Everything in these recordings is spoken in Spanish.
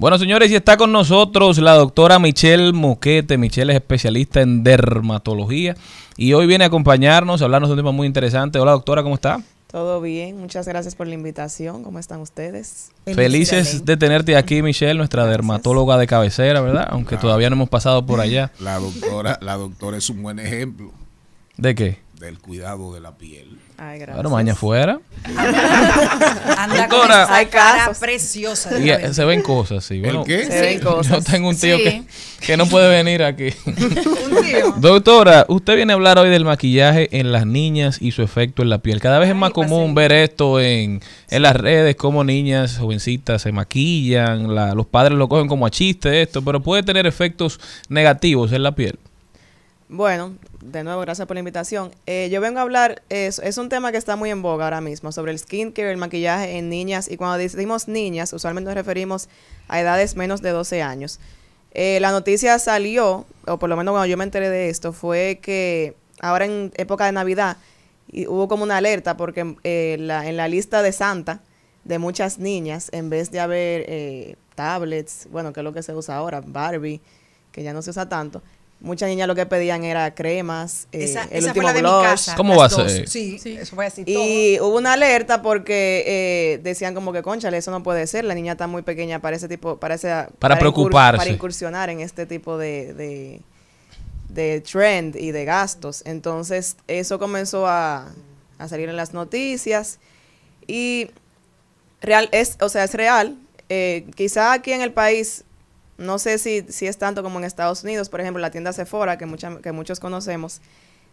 Bueno, señores, y está con nosotros la doctora Michelle Moquete. Michelle es especialista en dermatología y hoy viene a acompañarnos, a hablarnos de un tema muy interesante. Hola, doctora, ¿cómo está? Todo bien, muchas gracias por la invitación. ¿Cómo están ustedes? Felices de tenerte aquí, Michelle, nuestra dermatóloga de cabecera, ¿verdad? Aunque todavía no hemos pasado por allá. La doctora, la doctora es un buen ejemplo. ¿De qué? del cuidado de la piel. Ay, gracias. maña fuera. Anda con preciosa. Eh, se ven cosas, sí. qué? Se Yo tengo un tío que, no puede venir aquí. Doctora, usted viene a hablar hoy del maquillaje en las niñas y su efecto en la piel. Cada vez es más común ver esto en, las redes, como niñas jovencitas se maquillan, los padres lo cogen como a chiste esto, pero puede tener efectos negativos en la piel. Bueno, de nuevo, gracias por la invitación. Eh, yo vengo a hablar, es, es, un tema que está muy en boga ahora mismo, sobre el skincare, el maquillaje en niñas. Y cuando decimos niñas, usualmente nos referimos a edades menos de 12 años. Eh, la noticia salió, o por lo menos cuando yo me enteré de esto, fue que ahora en época de Navidad hubo como una alerta porque eh, en la lista de Santa de muchas niñas, en vez de haber tablets, bueno, que es lo que se usa ahora, Barbie, que ya no se usa tanto, Muchas niñas lo que pedían era cremas, eh, el último De mi ¿Cómo va a ser? Sí, sí, eso fue así. Y hubo una alerta porque eh, decían como que, conchale, eso no puede ser, la niña está muy pequeña para ese tipo, parece... para, preocuparse. para incursionar en este tipo de, trend y de gastos. Entonces, eso comenzó a, salir en las noticias y real, es, o sea, es real. Eh, quizá aquí en el país no sé si, si es tanto como en Estados Unidos, por ejemplo, la tienda Sephora, que, que muchos conocemos,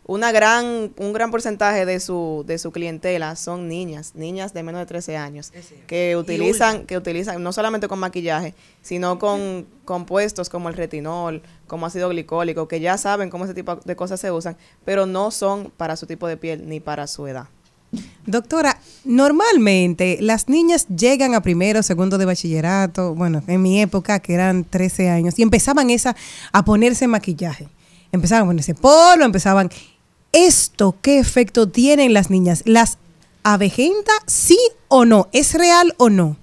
una gran, un gran porcentaje de su, de su clientela son niñas, niñas de menos de 13 años, que utilizan, que utilizan no solamente con maquillaje, sino con mm. compuestos como el retinol, como ácido glicólico, que ya saben cómo ese tipo de cosas se usan, pero no son para su tipo de piel ni para su edad. Doctora, normalmente las niñas llegan a primero, segundo de bachillerato, bueno, en mi época que eran 13 años, y empezaban esa, a ponerse maquillaje. Empezaban a ponerse polo, empezaban... ¿Esto qué efecto tienen las niñas? ¿Las avejenta, sí o no? ¿Es real o no?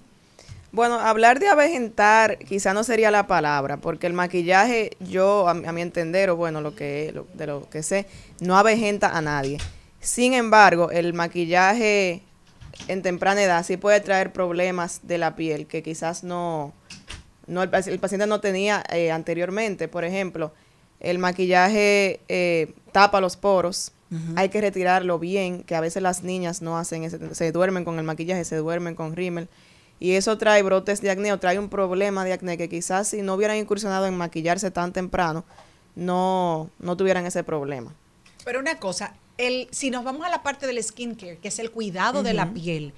Bueno, hablar de avejentar quizá no sería la palabra, porque el maquillaje, yo, a, mi entender, o bueno, lo que, de lo que sé, no avejenta a nadie. Sin embargo, el maquillaje en temprana edad sí puede traer problemas de la piel que quizás no, el, paciente no tenía eh, anteriormente. Por ejemplo, el maquillaje eh, tapa los poros. Hay que retirarlo bien, que a veces las niñas no hacen, se duermen con el maquillaje, se duermen con rímel. Y eso trae brotes de acné o trae un problema de acné que quizás si no hubieran incursionado en maquillarse tan temprano, no, no tuvieran ese problema. Pero una cosa, si nos vamos a la parte del skincare, que es el cuidado de la piel,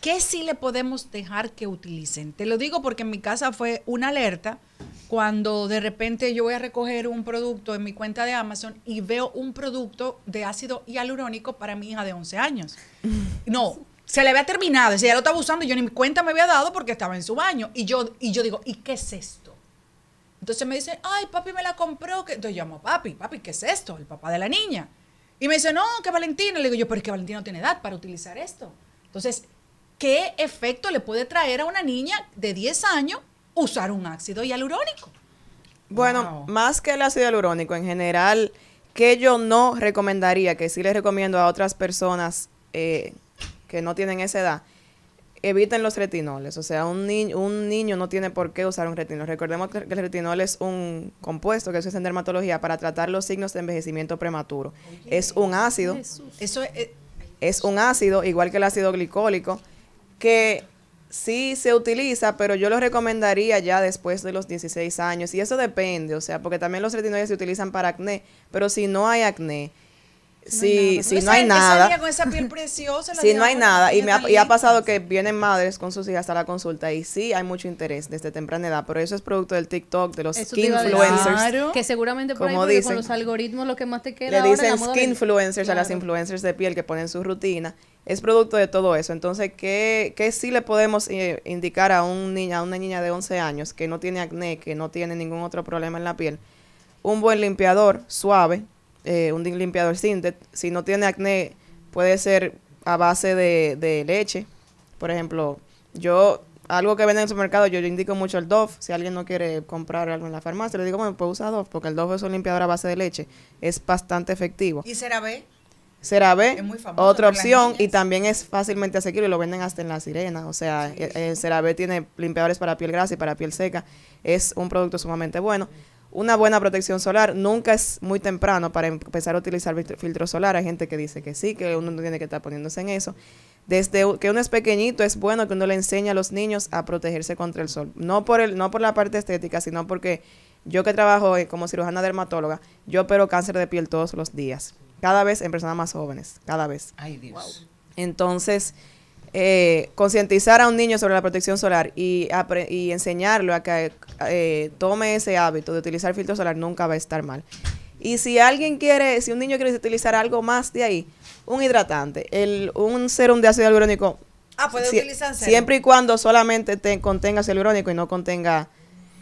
¿qué sí le podemos dejar que utilicen? Te lo digo porque en mi casa fue una alerta cuando de repente yo voy a recoger un producto en mi cuenta de Amazon y veo un producto de ácido hialurónico para mi hija de 11 años. Mm. No, se le había terminado, ya lo estaba usando y yo ni mi cuenta me había dado porque estaba en su baño. Y yo, y yo digo, ¿y qué es esto? Entonces me dicen, ay, papi me la compró. Entonces llamo papi, papi, ¿qué es esto? El papá de la niña. Y me dice, no, que Valentina. Le digo yo, pero es que Valentina no tiene edad para utilizar esto. Entonces, ¿qué efecto le puede traer a una niña de 10 años usar un ácido hialurónico? Bueno, más que el ácido hialurónico, en general, que yo no recomendaría, que sí les recomiendo a otras personas eh, que no tienen esa edad, eviten los retinoles. O sea, un, un niño no tiene por qué usar un retinol. Recordemos que el retinol es un compuesto que se usa en dermatología para tratar los signos de envejecimiento prematuro. es un ácido. Eso es, eh, es un ácido, igual que el ácido glicólico, que sí se utiliza, pero yo lo recomendaría ya después de los 16 años. Y eso depende, o sea, porque también los retinoides se utilizan para acné, pero si no hay acné si no hay nada. Si pues. no hay nada. Y, me ha, pasado que vienen madres con sus hijas a la consulta y sí hay mucho interés desde temprana edad, pero eso es producto del TikTok, de los skin influencers. Que seguramente por como dicen, los algoritmos lo que más te queda. Le dicen skin influencers a las influencers de piel que ponen su rutina. Es producto de todo eso. Entonces, ¿qué, qué sí le podemos eh, indicar a, un niña, a una niña de 11 años que no tiene acné, que no tiene ningún otro problema en la piel? Un buen limpiador suave, eh, un limpiador Sintet. Si no tiene acné, puede ser a base de, leche. Por ejemplo, yo algo que venden en el supermercado, yo, indico mucho el Dove. Si alguien no quiere comprar algo en la farmacia, le digo, bueno, puede usar Dove, porque el Dove es un limpiador a base de leche. Es bastante efectivo. ¿Y CeraVe? CeraVe, otra opción, y también es fácilmente asequible, lo venden hasta en la sirena. O sea, eh, eh, CeraVe tiene limpiadores para piel grasa y para piel seca. Es un producto sumamente bueno una buena protección solar. Nunca es muy temprano para empezar a utilizar filtro solar. Hay gente que dice que sí, que uno no tiene que estar poniéndose en eso. Desde que uno es pequeñito es bueno que uno le enseñe a los niños a protegerse contra el sol. No por, no por la parte estética, sino porque yo que trabajo eh, como cirujana dermatóloga, yo opero cáncer de piel todos los días. Cada vez en personas más jóvenes, cada vez. Ay, Dios. Entonces, eh, concientizar a un niño sobre la protección solar y, enseñarlo a que eh, tome ese hábito de utilizar filtro solar nunca va a estar mal. Y si alguien quiere, si un niño quiere utilizar algo más de ahí, un hidratante, el, un serum de ácido hialurónico. Ah, siempre y cuando solamente contenga ácido hialurónico y no contenga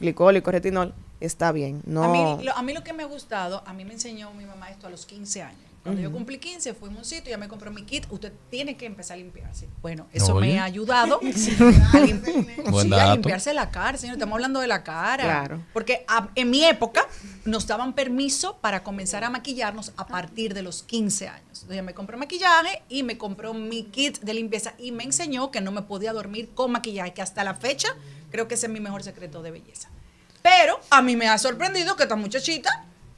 glicólico, retinol está bien. No. A mí, lo, a, mí, lo, que me ha gustado, a mí me enseñó mi mamá esto a los 15 años. Cuando yo cumplí 15, fui a un sitio, ya me compró mi kit, usted tiene que empezar a limpiarse. Bueno, eso me ha ayudado a, limpiarse la cara, señor, estamos hablando de la cara. Porque en mi época nos daban permiso para comenzar a maquillarnos a partir de los 15 años. Entonces ya me compró maquillaje y me compró mi kit de limpieza y me enseñó que no me podía dormir con maquillaje, que hasta la fecha creo que ese es mi mejor secreto de belleza. Pero a mí me ha sorprendido que estas muchachitas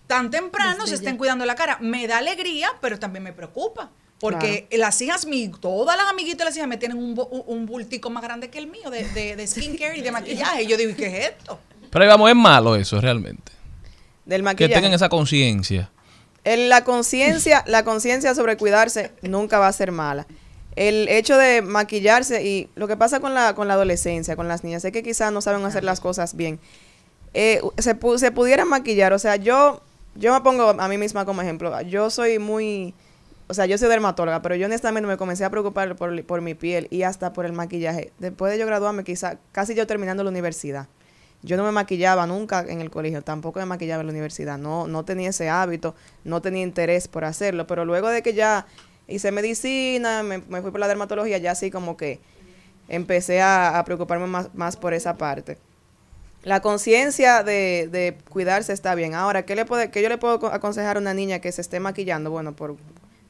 tan temprano se estén cuidando la cara. Me da alegría, pero también me preocupa. Porque las hijas, mi, todas las amiguitas de las hijas me tienen un, un, bultico más grande que el mío de, de, skincare y de maquillaje. Y yo digo, ¿y qué es esto? Pero vamos, es malo eso realmente. Del maquillaje. Que tengan esa conciencia. La conciencia, la conciencia sobre cuidarse nunca va a ser mala. El hecho de maquillarse y lo que pasa con la, con la adolescencia, con las niñas, es que quizás no saben hacer las cosas bien. Eh, se, pudiera se maquillar. O sea, yo, yo me pongo a mí misma como ejemplo. Yo soy muy... O sea, yo soy dermatóloga, pero yo honestamente me comencé a preocupar por, mi piel y hasta por el maquillaje. Después de yo graduarme, quizá casi yo terminando la universidad. Yo no me maquillaba nunca en el colegio, tampoco me maquillaba en la universidad. No, no tenía ese hábito, no tenía interés por hacerlo. Pero luego de que ya hice medicina, me, fui por la dermatología, ya así como que empecé a, preocuparme más por esa parte. La conciencia de, cuidarse está bien. Ahora, ¿qué, le puede, yo le puedo aconsejar a una niña que se esté maquillando? Bueno, por,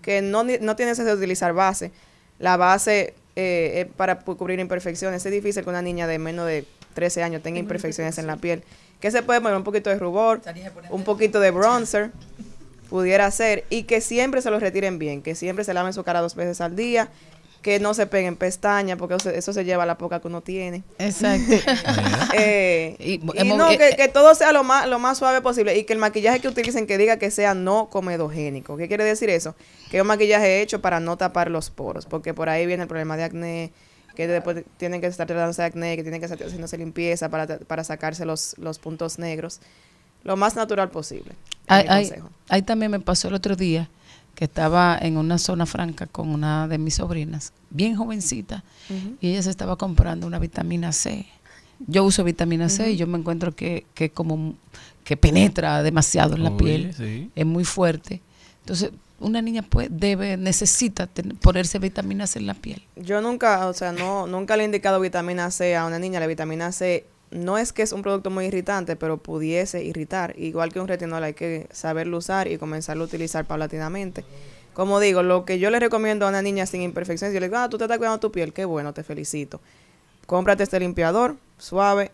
que no, no tiene necesidad de utilizar base. La base eh, es para cubrir imperfecciones. Es difícil que una niña de menos de 13 años tenga imperfecciones en la piel. Que se puede poner? Un poquito de rubor, un poquito de bronzer, pudiera ser. Y que siempre se lo retiren bien, que siempre se laven su cara dos veces al día que no se peguen pestañas, porque eso, se lleva a la poca que uno tiene. Exacto. Eh, y, no, que, todo sea lo más, lo más suave posible y que el maquillaje que utilicen que diga que sea no comedogénico. ¿Qué quiere decir eso? Que es un maquillaje hecho para no tapar los poros, porque por ahí viene el problema de acné, que después tienen que estar tratándose de acné, que tienen que estar haciéndose limpieza para, sacarse los, los puntos negros. Lo más natural posible. Ahí también me pasó el otro día que estaba en una zona franca con una de mis sobrinas, bien jovencita, y ella se estaba comprando una vitamina C. Yo uso vitamina C y yo me encuentro que, como que penetra demasiado en la piel, es muy fuerte. Entonces, una niña pues debe necesita ponerse vitamina C en la piel. Yo nunca, o sea, no nunca le he indicado vitamina C a una niña, la vitamina C no es que es un producto muy irritante, pero pudiese irritar. Igual que un retinol hay que saberlo usar y comenzarlo a utilizar paulatinamente. Como digo, lo que yo le recomiendo a una niña sin imperfecciones, yo le digo, ah, tú te estás cuidando tu piel, qué bueno, te felicito. Cómprate este limpiador suave,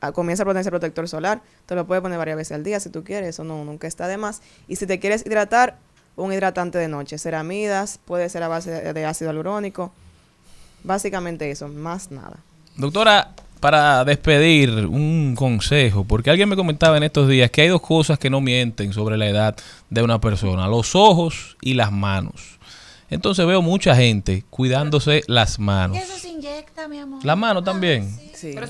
ah, comienza a ponerse protector solar, te lo puedes poner varias veces al día si tú quieres, eso no, nunca está de más. Y si te quieres hidratar, un hidratante de noche, ceramidas, puede ser a base de ácido alurónico básicamente eso, más nada. Doctora, para despedir, un consejo, porque alguien me comentaba en estos días que hay dos cosas que no mienten sobre la edad de una persona, los ojos y las manos. Entonces veo mucha gente cuidándose las manos. Eso se inyecta, mi amor. La mano también.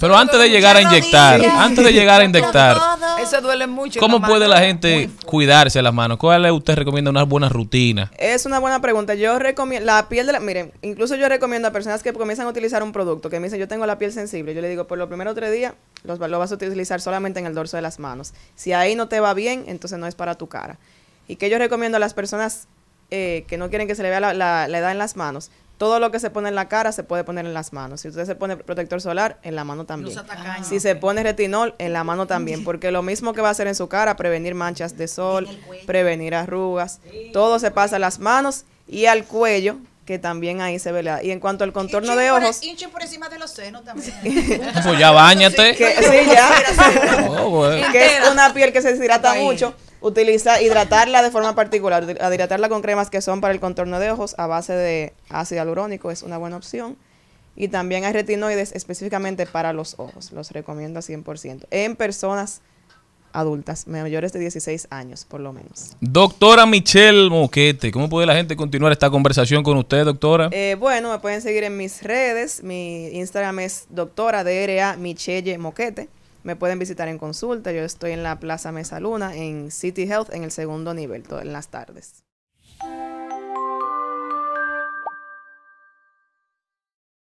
Pero, antes de llegar a inyectar, antes de llegar a inyectar, eso duele mucho. ¿Cómo puede la gente cuidarse las manos? ¿Cuál usted recomienda una buena rutina? Es una buena pregunta. Yo recomiendo la piel de la, miren, incluso yo recomiendo a personas que comienzan a utilizar un producto, que me dicen, "Yo tengo la piel sensible." Yo le digo, "Por lo primero tres días los, lo vas a utilizar solamente en el dorso de las manos. Si ahí no te va bien, entonces no es para tu cara." Y que yo recomiendo a las personas eh, que no quieren que se le vea la edad en las manos, todo lo que se pone en la cara se puede poner en las manos. Si usted se pone protector solar, en la mano también. si se pone retinol, en la mano también. Porque lo mismo que va a hacer en su cara, prevenir manchas de sol, prevenir arrugas, todo se pasa a las manos y al cuello que también ahí se ve la... Y en cuanto al contorno de e- ojos. Hinchen por encima de los senos también. pues ya bañate. sí, ya. Oh, que es una piel que se deshidrata mucho. Utiliza hidratarla de forma particular. Hidratarla con cremas que son para el contorno de ojos a base de ácido hialurónico es una buena opción. Y también hay retinoides específicamente para los ojos. Los recomiendo 100%. En personas adultas, mayores de 16 años, por lo menos. Doctora Michelle Moquete, ¿cómo puede la gente continuar esta conversación con usted, doctora? Eh, bueno, me pueden seguir en mis redes. Mi Instagram es doctora DRA Michelle Moquete. Me pueden visitar en consulta. Yo estoy en la Plaza Mesa Luna, en City Health, en el segundo nivel, todas las tardes.